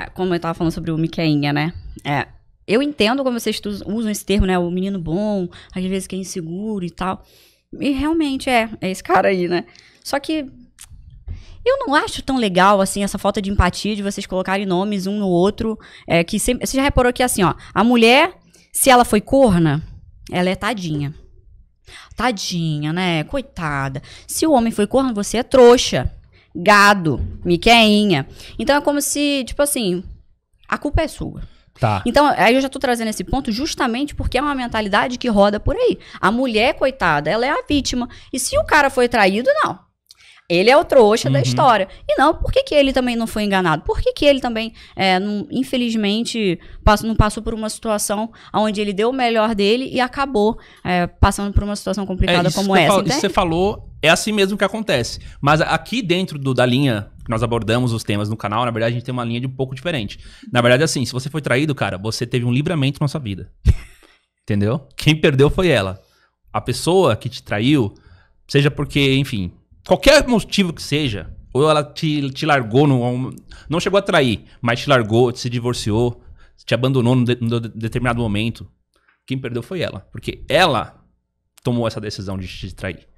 É, como eu tava falando sobre o Miqueinha, né? É, eu entendo como vocês usam esse termo, né? O menino bom, às vezes que é inseguro e tal. E realmente é, é esse cara aí, né? Só que eu não acho tão legal, assim, essa falta de empatia de vocês colocarem nomes um no outro. É, que sempre, você já reparou que, assim, ó, a mulher, se ela foi corna, ela é tadinha. Tadinha, né? Coitada. Se o homem foi corno, você é trouxa gado, miqueinha. Então é como se, tipo assim, a culpa é sua. Tá. Então, aí eu já tô trazendo esse ponto justamente porque é uma mentalidade que roda por aí. A mulher, coitada, ela é a vítima. E se o cara foi traído, não. Ele é o trouxa uhum. da história. E não, por que, que ele também não foi enganado? Por que, que ele também, é, não, infelizmente, passou, não passou por uma situação onde ele deu o melhor dele e acabou é, passando por uma situação complicada é, como essa? isso você falou é assim mesmo que acontece. Mas aqui dentro do, da linha que nós abordamos os temas no canal, na verdade a gente tem uma linha de um pouco diferente. Na verdade, assim, se você foi traído, cara, você teve um livramento na sua vida. Entendeu? Quem perdeu foi ela. A pessoa que te traiu, seja porque, enfim, qualquer motivo que seja, ou ela te, te largou, no, não chegou a trair, mas te largou, se divorciou, te abandonou num, de, num determinado momento. Quem perdeu foi ela, porque ela tomou essa decisão de te trair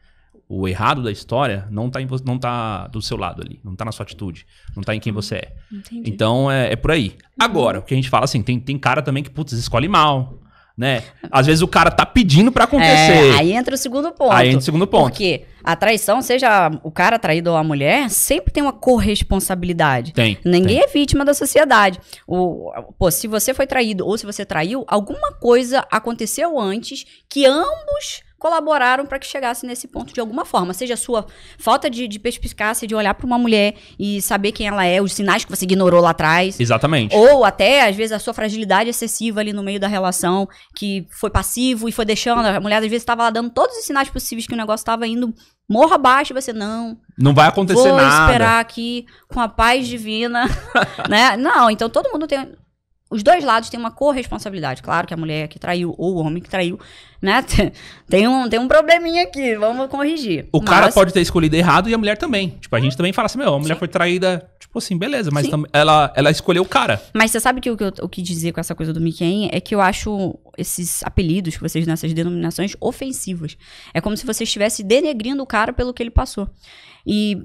o errado da história não está não tá do seu lado ali, não está na sua atitude, não está em quem você é. Entendi. Então é, é por aí. Uhum. Agora, o que a gente fala assim, tem, tem cara também que, putz, escolhe mal, né? Às vezes o cara tá pedindo para acontecer. É, aí entra o segundo ponto. Aí entra o segundo ponto. Porque a traição, seja o cara traído ou a mulher, sempre tem uma corresponsabilidade. Tem. Ninguém tem. é vítima da sociedade. O, pô, se você foi traído ou se você traiu, alguma coisa aconteceu antes que ambos colaboraram para que chegasse nesse ponto de alguma forma. Seja a sua falta de, de perspicácia, de olhar para uma mulher e saber quem ela é, os sinais que você ignorou lá atrás. Exatamente. Ou até, às vezes, a sua fragilidade excessiva ali no meio da relação, que foi passivo e foi deixando. A mulher, às vezes, estava lá dando todos os sinais possíveis que o negócio estava indo morra abaixo e você não. Não vai acontecer vou nada. Vou esperar aqui com a paz divina, né? Não, então todo mundo tem os dois lados têm uma corresponsabilidade. Claro que a mulher que traiu ou o homem que traiu, né? Tem um, tem um probleminha aqui, vamos corrigir. O mas... cara pode ter escolhido errado e a mulher também. Tipo, a gente uhum. também fala assim, meu, a mulher Sim. foi traída, tipo assim, beleza, mas ela, ela escolheu o cara. Mas você sabe que o que eu, dizer com essa coisa do Mickey é que eu acho esses apelidos que vocês nessas denominações ofensivas. É como se você estivesse denegrindo o cara pelo que ele passou. E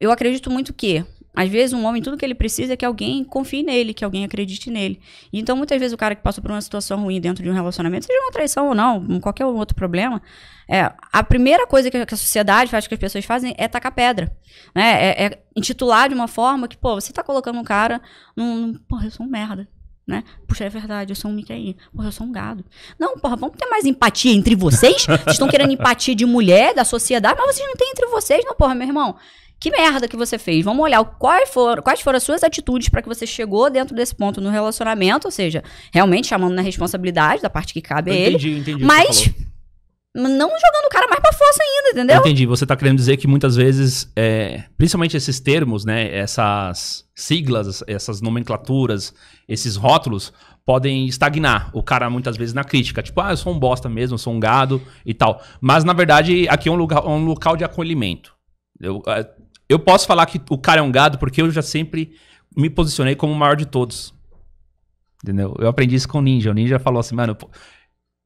eu acredito muito que às vezes, um homem, tudo que ele precisa é que alguém confie nele, que alguém acredite nele. Então, muitas vezes, o cara que passa por uma situação ruim dentro de um relacionamento, seja uma traição ou não, qualquer outro problema, é, a primeira coisa que a, sociedade faz, que as pessoas fazem, é tacar pedra. Né? É, é intitular de uma forma que, pô, você tá colocando um cara num. Porra, eu sou um merda né? Puxa, é verdade, eu sou um Micaí. Porra, eu sou um gado. Não, porra, vamos ter mais empatia entre vocês? Vocês estão querendo empatia de mulher, da sociedade, mas vocês não têm entre vocês, não, porra, meu irmão que merda que você fez. Vamos olhar quais foram, quais foram as suas atitudes para que você chegou dentro desse ponto no relacionamento, ou seja, realmente chamando na responsabilidade da parte que cabe a ele. Entendi, entendi. Mas não jogando o cara mais pra força ainda, entendeu? Eu entendi. Você tá querendo dizer que muitas vezes, é, principalmente esses termos, né? Essas siglas, essas nomenclaturas, esses rótulos, podem estagnar o cara muitas vezes na crítica. Tipo, ah, eu sou um bosta mesmo, eu sou um gado e tal. Mas, na verdade, aqui é um, lugar, um local de acolhimento. Eu, é, eu posso falar que o cara é um gado porque eu já sempre me posicionei como o maior de todos. Entendeu? Eu aprendi isso com o Ninja. O Ninja falou assim, mano,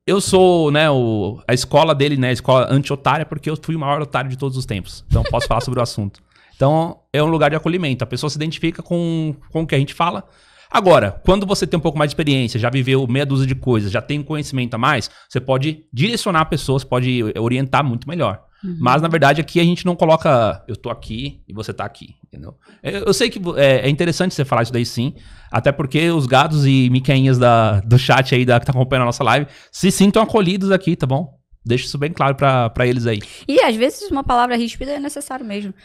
eu sou, né, o, a escola dele, né, a escola anti-otária, porque eu fui o maior otário de todos os tempos. Então, posso falar sobre o assunto. Então, é um lugar de acolhimento. A pessoa se identifica com, com o que a gente fala. Agora, quando você tem um pouco mais de experiência, já viveu meia dúzia de coisas, já tem conhecimento a mais, você pode direcionar pessoas, pode eh, orientar muito melhor. Uhum. Mas, na verdade, aqui a gente não coloca eu tô aqui e você tá aqui, entendeu? É, eu, sei que é, é, interessante você falar isso daí sim, até porque os gados e miquinhas da, do chat aí da, que tá acompanhando a nossa live se sintam acolhidos aqui, tá bom? Deixa isso bem claro para eles aí. E às vezes uma palavra ríspida é necessário mesmo.